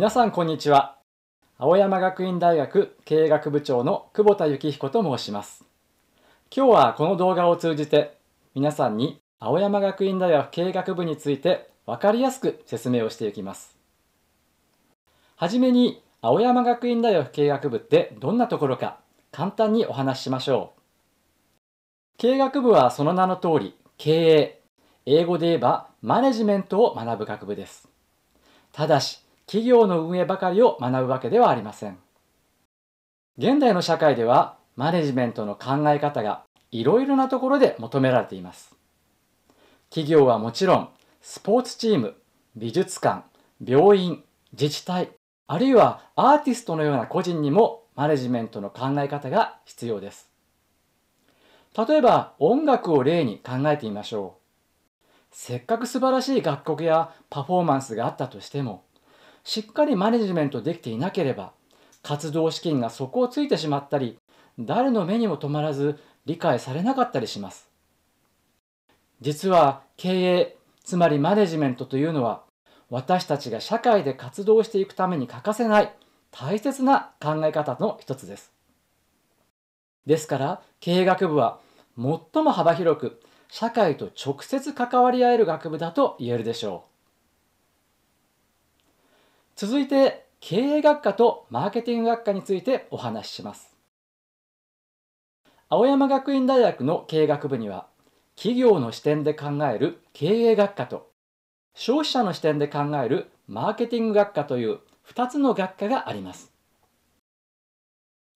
皆さんこんにちは青山学院大学経営学部長の久保田幸彦と申します今日はこの動画を通じて皆さんに青山学院大学経営学部について分かりやすく説明をしていきますはじめに青山学院大学経営学部ってどんなところか簡単にお話ししましょう経営学部はその名の通り経営英語で言えばマネジメントを学ぶ学部ですただし企業の運営ばかりを学ぶわけではありません現代の社会ではマネジメントの考え方がいろいろなところで求められています企業はもちろんスポーツチーム美術館病院自治体あるいはアーティストのような個人にもマネジメントの考え方が必要です例えば音楽を例に考えてみましょうせっかく素晴らしい楽曲やパフォーマンスがあったとしてもしっかりマネジメントできていなければ活動資金が底をついてしまったり誰の目にも止まらず理解されなかったりします実は経営つまりマネジメントというのは私たちが社会で活動していくために欠かせない大切な考え方の一つですですから経営学部は最も幅広く社会と直接関わり合える学部だと言えるでしょう続いて経営学科とマーケティング学科についてお話しします青山学院大学の経営学部には企業の視点で考える経営学科と消費者の視点で考えるマーケティング学科という2つの学科があります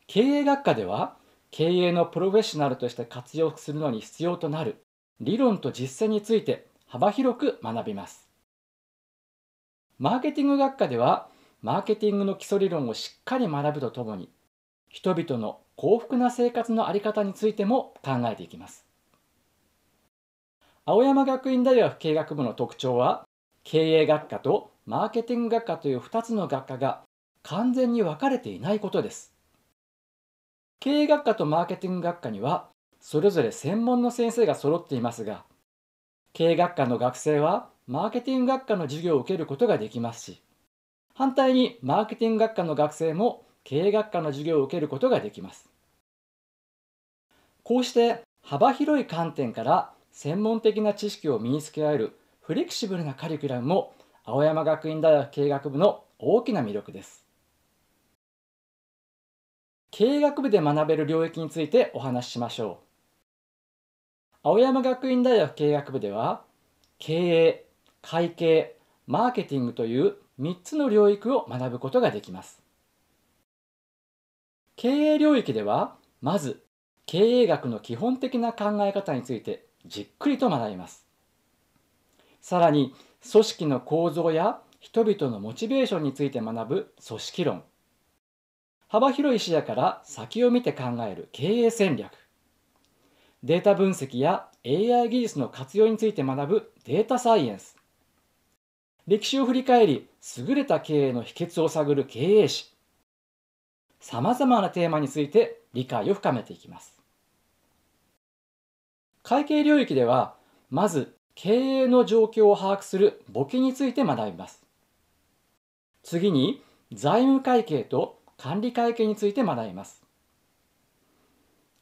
経営学科では経営のプロフェッショナルとして活用するのに必要となる理論と実践について幅広く学びますマーケティング学科ではマーケティングの基礎理論をしっかり学ぶとともに人々の幸福な生活の在り方についても考えていきます青山学院大学経営学部の特徴は経営学科とマーケティング学科という2つの学科が完全に分かれていないことです経営学科とマーケティング学科にはそれぞれ専門の先生が揃っていますが経営学科の学生はマーケティング学科の授業を受けることができますし反対にマーケティング学科の学生も経営学科の授業を受けることができますこうして幅広い観点から専門的な知識を身につけられるフレキシブルなカリキュラムも青山学院大学経営学部の大きな魅力です経営学部で学べる領域についてお話ししましょう青山学院大学経営学部では経営会計マーケティングという3つの領域を学ぶことができます経営領域ではまず経営学の基本的な考え方についてじっくりと学びますさらに組織の構造や人々のモチベーションについて学ぶ組織論幅広い視野から先を見て考える経営戦略データ分析や AI 技術の活用について学ぶデータサイエンス歴史を振り返り、優れた経営の秘訣を探る経営史、さまざまなテーマについて理解を深めていきます。会計領域では、まず経営の状況を把握する簿記について学びます。次に、財務会計と管理会計について学びます。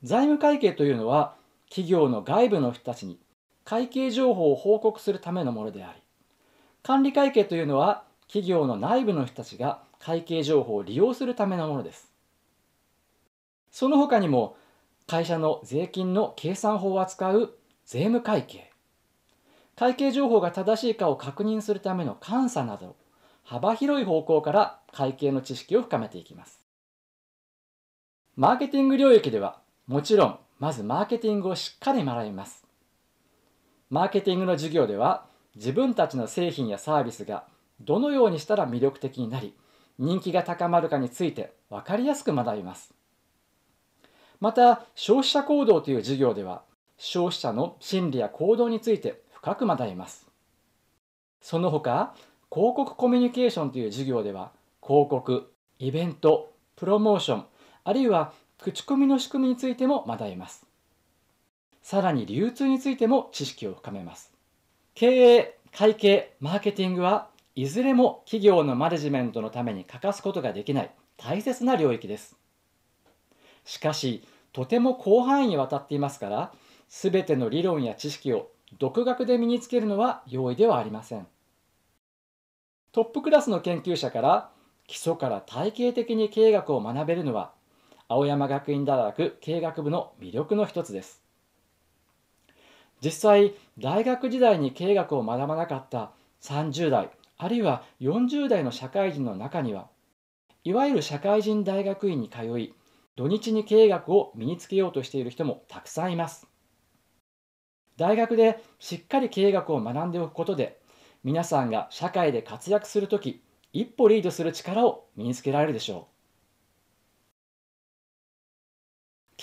財務会計というのは、企業の外部の人たちに会計情報を報告するためのものであり、管理会計というのは企業の内部の人たちが会計情報を利用するためのものですその他にも会社の税金の計算法を扱う税務会計会計情報が正しいかを確認するための監査など幅広い方向から会計の知識を深めていきますマーケティング領域ではもちろんまずマーケティングをしっかり学びますマーケティングの授業では自分たちの製品やサービスがどのようにしたら魅力的になり人気が高まるかについて分かりやすく学びますまた消費者行動という授業では消費者の心理や行動について深く学びますその他広告コミュニケーションという授業では広告イベントプロモーションあるいは口コミの仕組みについても学びますさらに流通についても知識を深めます経営、会計、マーケティングはいずれも企業のマネジメントのために欠かすことができない大切な領域です。しかし、とても広範囲にわたっていますから、全ての理論や知識を独学で身につけるのは容易ではありません。トップクラスの研究者から基礎から体系的に経営学を学べるのは青山学院大学経営学部の魅力の一つです。実際大学時代に経営学を学ばなかった30代あるいは40代の社会人の中にはいわゆる社会人大学院に通い土日に経営学を身につけようとしている人もたくさんいます大学でしっかり経営学を学んでおくことで皆さんが社会で活躍するとき一歩リードする力を身につけられるでしょう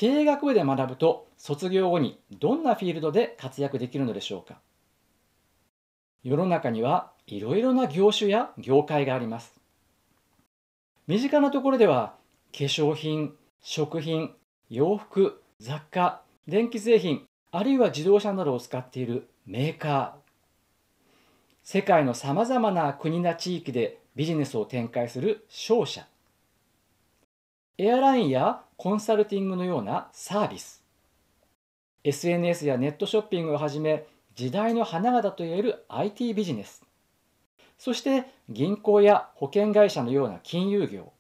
経営学部で学ぶと卒業後にどんなフィールドで活躍できるのでしょうか世の中にはいろいろな業種や業界があります身近なところでは化粧品食品洋服雑貨電気製品あるいは自動車などを使っているメーカー世界のさまざまな国や地域でビジネスを展開する商社エアラインやコンサルティングのようなサービス SNS やネットショッピングをはじめ時代の花形といえる IT ビジネスそして銀行や保険会社のような金融業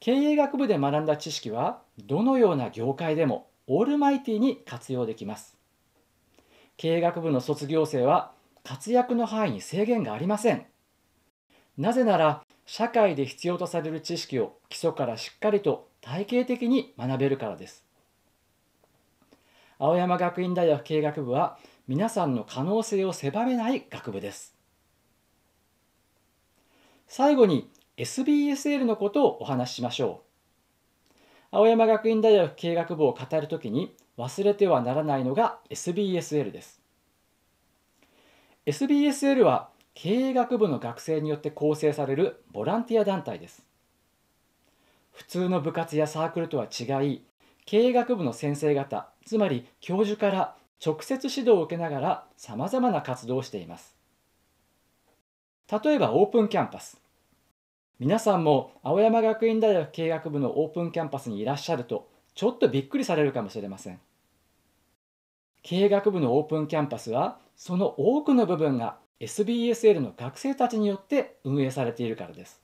経営学部で学んだ知識はどのような業界でもオールマイティに活用できます経営学部の卒業生は活躍の範囲に制限がありませんなぜなら社会で必要とされる知識を基礎からしっかりと体系的に学べるからです青山学院大学経営学部は皆さんの可能性を狭めない学部です最後に SBSL のことをお話ししましょう青山学院大学経営学部を語るときに忘れてはならないのが SBSL です SBSL は経営学部の学生によって構成されるボランティア団体です普通の部活やサークルとは違い経営学部の先生方つまり教授から直接指導を受けながらさまざまな活動をしています例えばオープンキャンパス皆さんも青山学院大学経営学部のオープンキャンパスにいらっしゃるとちょっとびっくりされるかもしれません経営学部のオープンキャンパスはその多くの部分が SBSL の学生たちによって運営されているからです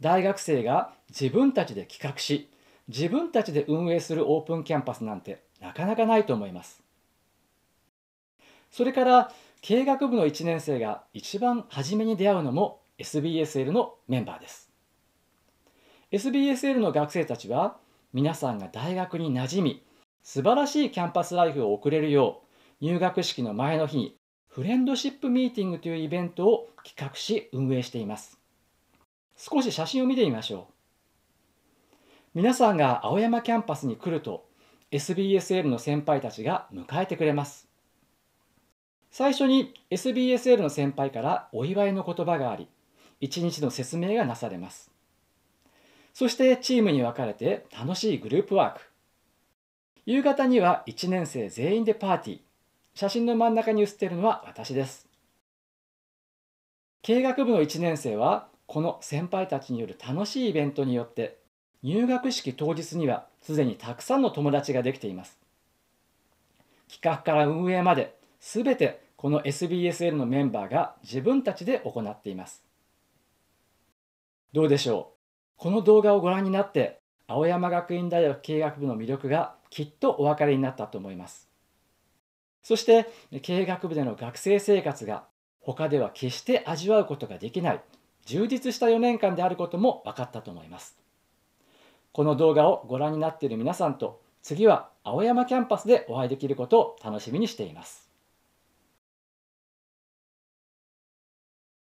大学生が自分たちで企画し自分たちで運営するオープンキャンパスなんてなかなかないと思いますそれから経営学部の1年生が一番初めに出会うのも SBSL のメンバーです SBSL の学生たちは皆さんが大学に馴染み素晴らしいキャンパスライフを送れるよう入学式の前の日にフレンドシップミーティングというイベントを企画し運営しています少し写真を見てみましょう皆さんが青山キャンパスに来ると SBSL の先輩たちが迎えてくれます最初に SBSL の先輩からお祝いの言葉があり一日の説明がなされますそしてチームに分かれて楽しいグループワーク夕方には1年生全員でパーティー写真の真ん中に写っているのは私です。経学部の1年生はこの先輩たちによる楽しいイベントによって入学式当日にはすでにたくさんの友達ができています企画から運営まで全てこの SBSL のメンバーが自分たちで行っていますどうでしょうこの動画をご覧になって青山学院大学経営学部の魅力がきっとお分かりになったと思いますそして経営学部での学生生活が他では決して味わうことができない充実した4年間であることも分かったと思いますこの動画をご覧になっている皆さんと次は青山キャンパスでお会いできることを楽しみにしています